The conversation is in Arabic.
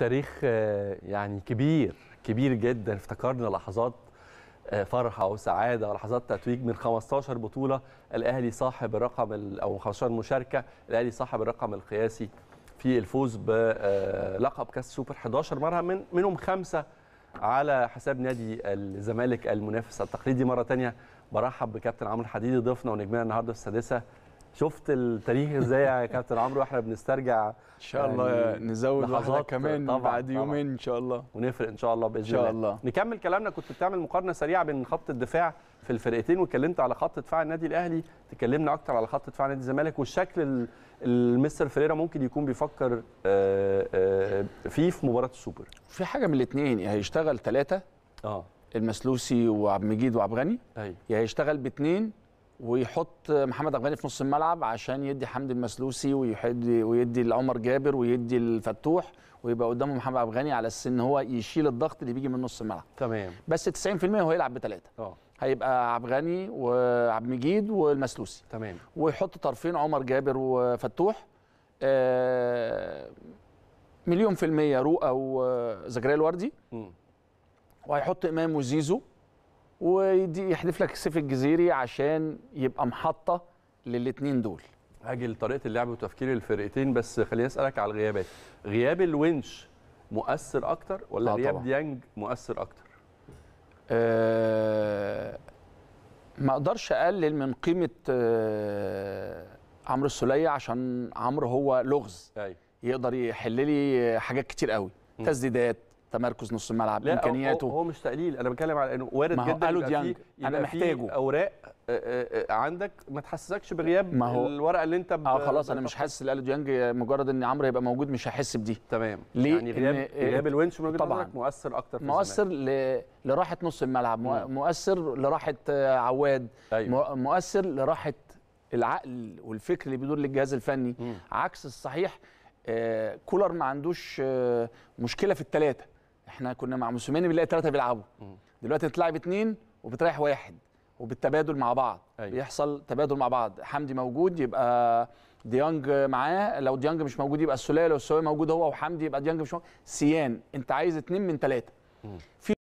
تاريخ آه، يعني كبير كبير جدا افتكرنا لحظات آه، فرحه وسعاده ولحظات تتويج من 15 بطوله الاهلي صاحب الرقم او 15 مشاركه الاهلي صاحب الرقم القياسي في الفوز بلقب آه، كاس سوبر 11 مره من منهم خمسه على حساب نادي الزمالك المنافس التقليدي مره ثانيه برحب بكابتن عمرو الحديدي ضيفنا ونجمنا النهارده في السادسه شفت التاريخ ازاي يا كابتن عمرو واحنا بنسترجع ان شاء الله يعني نزود واحده كمان طبعًا بعد يومين طبعًا. ان شاء الله ونفرق ان شاء الله باذن الله ان شاء الله نكمل كلامنا كنت بتعمل مقارنه سريعه بين خط الدفاع في الفرقتين واتكلمت على خط دفاع النادي الاهلي تكلمنا اكتر على خط دفاع نادي الزمالك والشكل المستر فيريرا ممكن يكون بيفكر آه، آه، فيه في مباراه السوبر في حاجه من الاثنين هيشتغل ثلاثه اه المسلوسي وعبد المجيد وعبد غني يا هيشتغل باثنين ويحط محمد عبد في نص الملعب عشان يدي حمدي المسلوسي ويدي ويدي لعمر جابر ويدي الفتوح ويبقى قدامه محمد عبد على اساس ان هو يشيل الضغط اللي بيجي من نص الملعب تمام بس 90% هو يلعب بثلاثه اه هيبقى عبد الغني وعبد المجيد والمسلوسي تمام ويحط طرفين عمر جابر وفتوح آه، مليون في المية رؤى وزكريا الوردي وهيحط امام وزيزو ويحذف لك سيف الجزيري عشان يبقى محطه للاثنين دول اجل لطريقه اللعب وتفكير الفرقتين بس خليني اسالك على الغيابات غياب الونش مؤثر اكتر ولا آه غياب ديانج مؤثر اكتر أه ما اقدرش اقلل من قيمه أه عمرو السوليه عشان عمرو هو لغز أي. أيوه. يقدر يحل لي حاجات كتير قوي تسديدات تمركز نص الملعب امكانياته هو, مش تقليل انا بتكلم على انه وارد جدا قالوا ديانج انا محتاجه اوراق آه، آه، آه، عندك ما تحسسكش بغياب ما هو الورقه اللي انت اه خلاص انا مش حاسس قالوا الو ديانج مجرد ان عمرو هيبقى موجود مش هحس بدي تمام ليه يعني غياب غياب الونش من طبعا مؤثر اكتر في مؤثر ل... لراحه نص الملعب نعم. مؤثر لراحه عواد أيوة. مؤثر لراحه العقل والفكر اللي بيدور للجهاز الفني عكس الصحيح آه كولر ما عندوش آه مشكله في الثلاثه احنا كنا مع موسيماني بنلاقي ثلاثه بيلعبوا دلوقتي بتلعب اثنين وبتريح واحد وبالتبادل مع بعض أيوة. بيحصل تبادل مع بعض حمدي موجود يبقى ديانج معاه لو ديانج مش موجود يبقى السلاله السلاله موجود هو وحمدي يبقى ديانج مش موجود سيان انت عايز اثنين من ثلاثه في